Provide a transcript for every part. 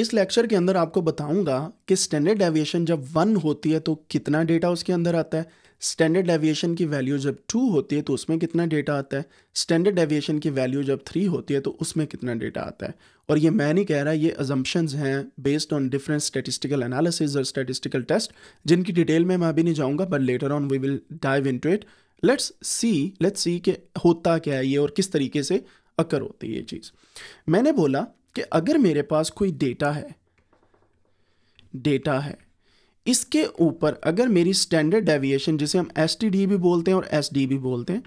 इस लेक्चर के अंदर आपको बताऊंगा कि स्टैंडर्ड डेविएशन जब वन होती है तो कितना डेटा उसके अंदर आता है स्टैंडर्ड डेविएशन की वैल्यू जब टू होती है तो उसमें कितना डेटा आता है स्टैंडर्ड एविएशन की वैल्यू जब थ्री होती है तो उसमें कितना डेटा आता है और ये मैं नहीं कह रहा ये अजम्पन्स हैं based on different statistical analysis और स्टेटिस्टिकल टेस्ट जिनकी डिटेल में मैं अभी नहीं जाऊँगा but later on we will dive into it let's see let's see के होता क्या है ये और किस तरीके से अकर होती है ये चीज़ मैंने बोला कि अगर मेरे पास कोई डेटा है डेटा है इसके ऊपर अगर मेरी स्टैंडर्ड डेविएशन जिसे हम एस भी बोलते हैं और एस भी बोलते हैं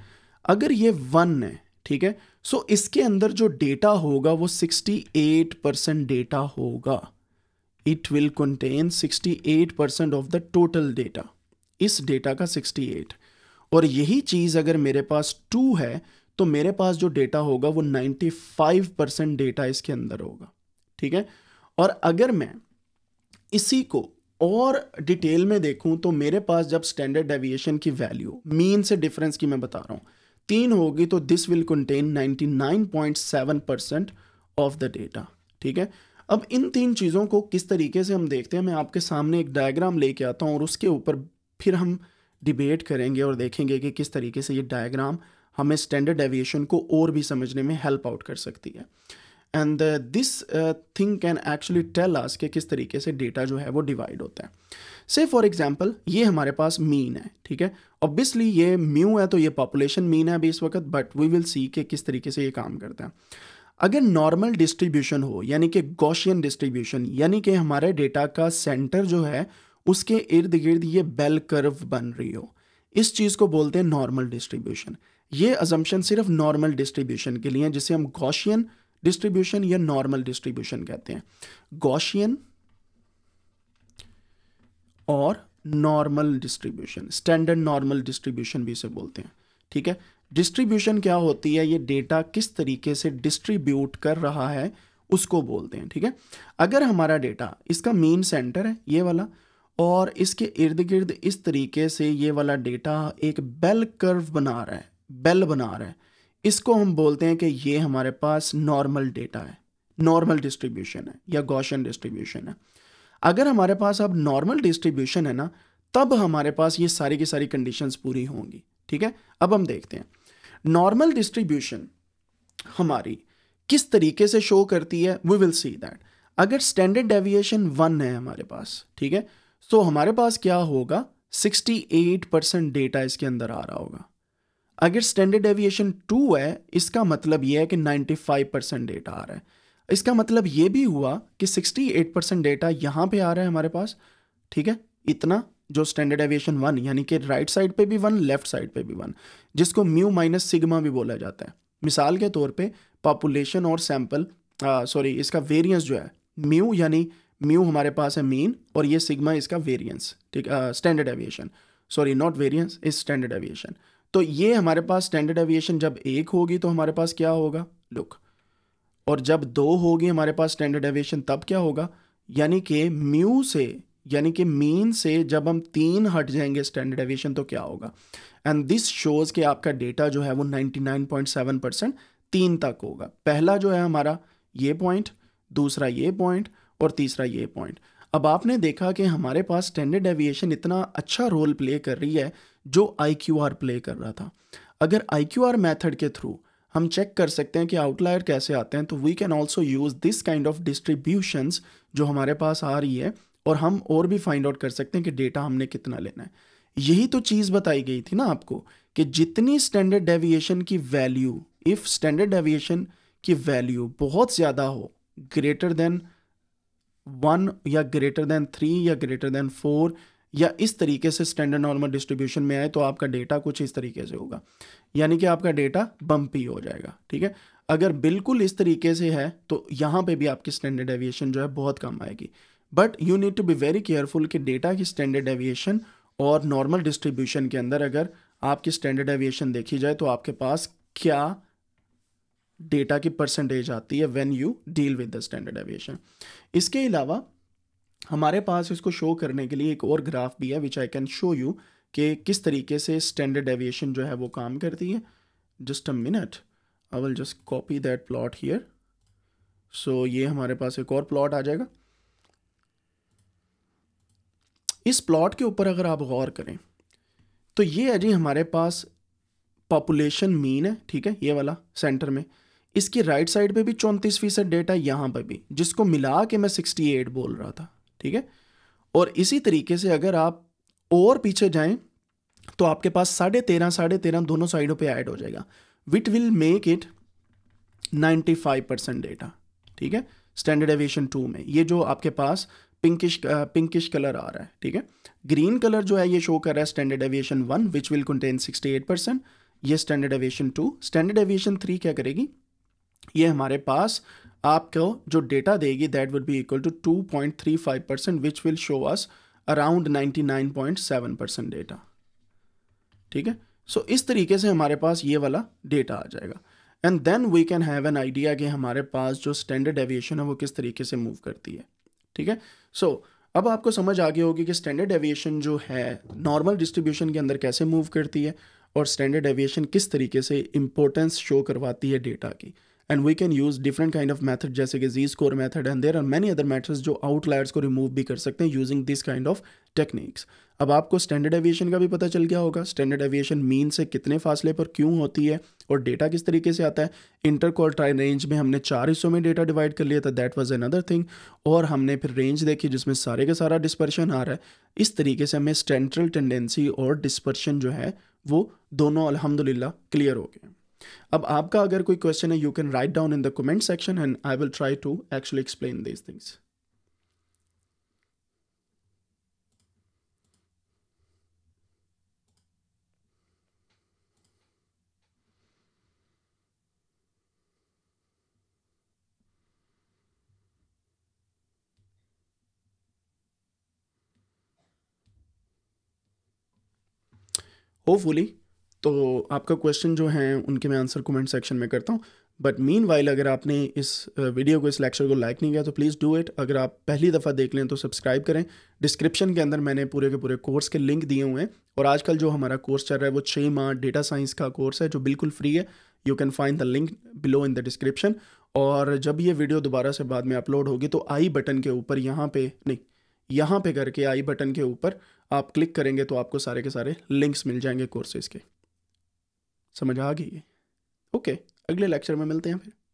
अगर ये वन है ठीक है सो इसके अंदर जो डेटा होगा वो 68 परसेंट डेटा होगा it will contain 68 percent of the total data इस डेटा का 68 और यही चीज़ अगर मेरे पास टू है तो मेरे पास जो डेटा होगा वो 95 परसेंट डेटा इसके अंदर होगा ठीक है और अगर मैं इसी को और डिटेल में देखूं तो मेरे पास जब स्टैंडर्ड डेविएशन की वैल्यू मीन से डिफरेंस की मैं बता रहा हूँ तीन होगी तो this will contain 99.7 percent of the data ठीक है अब इन तीन चीज़ों को किस तरीके से हम देखते हैं मैं आपके सामने एक डायग्राम लेके आता हूँ और उसके ऊपर फिर हम डिबेट करेंगे और देखेंगे कि किस तरीके से ये डायग्राम हमें स्टैंडर्ड एविएशन को और भी समझने में हेल्प आउट कर सकती है and this thing can actually tell us कि किस तरीके से डेटा जो है वो डिवाइड होता है से फॉर एग्जाम्पल ये हमारे पास मीन है ठीक है ऑब्वियसली ये म्यू है तो ये पॉपुलेशन मीन है अभी इस वक्त बट वी विल सी के किस तरीके से ये काम करता है अगर नॉर्मल डिस्ट्रीब्यूशन हो यानी कि गोशियन डिस्ट्रीब्यूशन यानी कि हमारे डेटा का सेंटर जो है उसके इर्द गिर्द ये बेल कर्व बन रही हो इस चीज़ को बोलते हैं नॉर्मल डिस्ट्रीब्यूशन ये अजम्पन सिर्फ नॉर्मल डिस्ट्रीब्यूशन के लिए जिसे हम गॉशियन डिस्ट्रीब्यूशन या नॉर्मल डिस्ट्रीब्यूशन कहते हैं गॉशियन और normal distribution standard normal distribution भी इसे बोलते हैं ठीक है डिस्ट्रीब्यूशन क्या होती है ये डेटा किस तरीके से डिस्ट्रीब्यूट कर रहा है उसको बोलते हैं ठीक है अगर हमारा डेटा इसका मेन सेंटर है ये वाला और इसके इर्द गिर्द इस तरीके से ये वाला डेटा एक बेल कर्व बना रहा है बेल बना रहा है इसको हम बोलते हैं कि ये हमारे पास नॉर्मल डेटा है नॉर्मल डिस्ट्रीब्यूशन है या गौशन डिस्ट्रीब्यूशन है अगर हमारे पास अब नॉर्मल डिस्ट्रीब्यूशन है ना तब हमारे पास ये सारी की सारी कंडीशंस पूरी होंगी ठीक है अब हम देखते हैं नॉर्मल डिस्ट्रीब्यूशन हमारी किस तरीके से शो करती है वी विल सी दैट अगर स्टैंडर्ड डेविएशन वन है हमारे पास ठीक है तो हमारे पास क्या होगा 68 परसेंट डेटा इसके अंदर आ रहा होगा अगर स्टैंडर्ड एविएशन टू है इसका मतलब यह है कि 95 परसेंट डेटा आ रहा है इसका मतलब ये भी हुआ कि 68 परसेंट डेटा यहाँ पे आ रहा है हमारे पास ठीक है इतना जो स्टैंडर्ड एविएशन वन यानी कि राइट साइड पे भी वन लेफ्ट साइड पे भी वन जिसको म्यू माइनस सिग्मा भी बोला जाता है मिसाल के तौर पे पॉपुलेशन और सैम्पल सॉरी इसका वेरियंस जो है म्यू यानी म्यू हमारे पास है मीन और ये सिग्मा इसका वेरियंस ठीक standard deviation sorry not variance is standard deviation तो ये हमारे पास स्टैंडर्ड एविएशन जब एक होगी तो हमारे पास क्या होगा लुक और जब दो होगी हमारे पास स्टैंडर्ड एविएशन तब क्या होगा यानी कि म्यू से यानी कि मीन से जब हम तीन हट जाएंगे स्टैंडर्ड एविएशन तो क्या होगा एंड दिस शोज़ कि आपका डेटा जो है वो 99.7 परसेंट तीन तक होगा पहला जो है हमारा ये पॉइंट दूसरा ये पॉइंट और तीसरा ये पॉइंट अब आपने देखा कि हमारे पास स्टैंडर्ड एविएशन इतना अच्छा रोल प्ले कर रही है जो आई प्ले कर रहा था अगर आई मेथड के थ्रू हम चेक कर सकते हैं कि आउटलायर कैसे आते हैं तो we can also use this kind of distributions जो हमारे पास आ रही है और हम और भी फाइंड आउट कर सकते हैं कि डेटा हमने कितना लेना है यही तो चीज़ बताई गई थी ना आपको कि जितनी स्टैंडर्ड डेविएशन की वैल्यू इफ़ स्टैंडर्ड डेविएशन की वैल्यू बहुत ज़्यादा हो ग्रेटर देन वन या ग्रेटर देन थ्री या ग्रेटर देन फोर या इस तरीके से स्टैंडर्ड नॉर्मल डिस्ट्रीब्यूशन में आए तो आपका डेटा कुछ इस तरीके से होगा यानी कि आपका डेटा बम्पी हो जाएगा ठीक है अगर बिल्कुल इस तरीके से है तो यहाँ पे भी आपकी स्टैंडर्ड एविएशन जो है बहुत कम आएगी but you need to be very careful कि डेटा की स्टैंडर्ड एविएशन और नॉर्मल डिस्ट्रीब्यूशन के अंदर अगर आपकी स्टैंडर्ड एविएशन देखी जाए तो आपके पास क्या डेटा की परसेंटेज आती है when you deal with the standard deviation इसके अलावा हमारे पास इसको शो करने के लिए एक और ग्राफ भी है which I can show you कि किस तरीके से स्टैंडर्ड एविएशन जो है वो काम करती है just a minute I will just copy that plot here so ये हमारे पास एक और प्लॉट आ जाएगा इस प्लॉट के ऊपर अगर आप गौर करें तो ये है जी हमारे पास पॉपुलेशन मीन है ठीक है ये वाला सेंटर में इसकी राइट साइड पे भी चौंतीस फीसद डेटा यहाँ पर भी जिसको मिला के मैं सिक्सटी एट बोल रहा था ठीक है और इसी तरीके से अगर आप और पीछे जाएं तो आपके पास साढ़े तेरह साढ़े तेरह दोनों साइडों पे ऐड हो जाएगा it will make it ninety five percent data ठीक है स्टैंडर्ड एविएशन टू में ये जो आपके पास पिंकिश पिंकिश कलर आ रहा है ठीक है ग्रीन कलर जो है ये शो कर रहा है standard deviation one which will contain sixty eight percent ये standard deviation two standard deviation three क्या करेगी ये हमारे पास आपको जो डेटा देगी that would be equal to two point three five percent which will show us around ninety nine point seven percent data ठीक है सो so, इस तरीके से हमारे पास ये वाला डेटा आ जाएगा and then we can have an idea कि हमारे पास जो स्टैंडर्ड एविएशन है वो किस तरीके से मूव करती है ठीक है सो अब आपको समझ आ गई होगी कि स्टैंडर्ड एविएशन जो है नॉर्मल डिस्ट्रीब्यूशन के अंदर कैसे मूव करती है और स्टैंडर्ड एविएशन किस तरीके से इम्पोर्टेंस शो करवाती है डेटा की and we can use different kind of method जैसे कि Z score method and there are many other methods जो आउटलायर्स को रिमूव भी कर सकते हैं using this kind of techniques अब आपको स्टैंडर्ड एविएशन का भी पता चल गया होगा स्टैंडर्ड एविएशन मीन से कितने फासले पर क्यों होती है और डेटा किस तरीके से आता है इंटर ट्राई रेंज में हमने चार हिस्सों में डेटा डिवाइड कर लिया था दैट वाज अनदर थिंग और हमने फिर रेंज देखी जिसमें सारे का सारा डिस्पर्शन आ रहा है इस तरीके से हमें स्टेंट्रल टेंडेंसी और डिस्पर्शन जो है वो दोनों अलहमदिल्ला क्लियर हो गए अब आपका अगर कोई क्वेश्चन है you can write down in the comment section and I will try to actually explain these things hopefully तो आपका क्वेश्चन जो है उनके मैं आंसर कमेंट सेक्शन में करता हूँ बट मीन वाइल अगर आपने इस वीडियो को इस लेक्चर को लाइक नहीं किया तो प्लीज़ डू इट अगर आप पहली दफ़ा देख लें तो सब्सक्राइब करें डिस्क्रिप्शन के अंदर मैंने पूरे के पूरे कोर्स के लिंक दिए हुए हैं और आजकल जो हमारा कोर्स चल रहा है वो छः माह डेटा साइंस का कोर्स है जो बिल्कुल फ्री है you can find the link below in the description और जब ये वीडियो दोबारा से बाद में अपलोड होगी तो आई बटन के ऊपर यहाँ पे नहीं यहाँ पे करके आई बटन के ऊपर आप क्लिक करेंगे तो आपको सारे के सारे लिंक्स मिल जाएंगे कोर्सेज़ के समझ आ गई ओके अगले लेक्चर में मिलते हैं फिर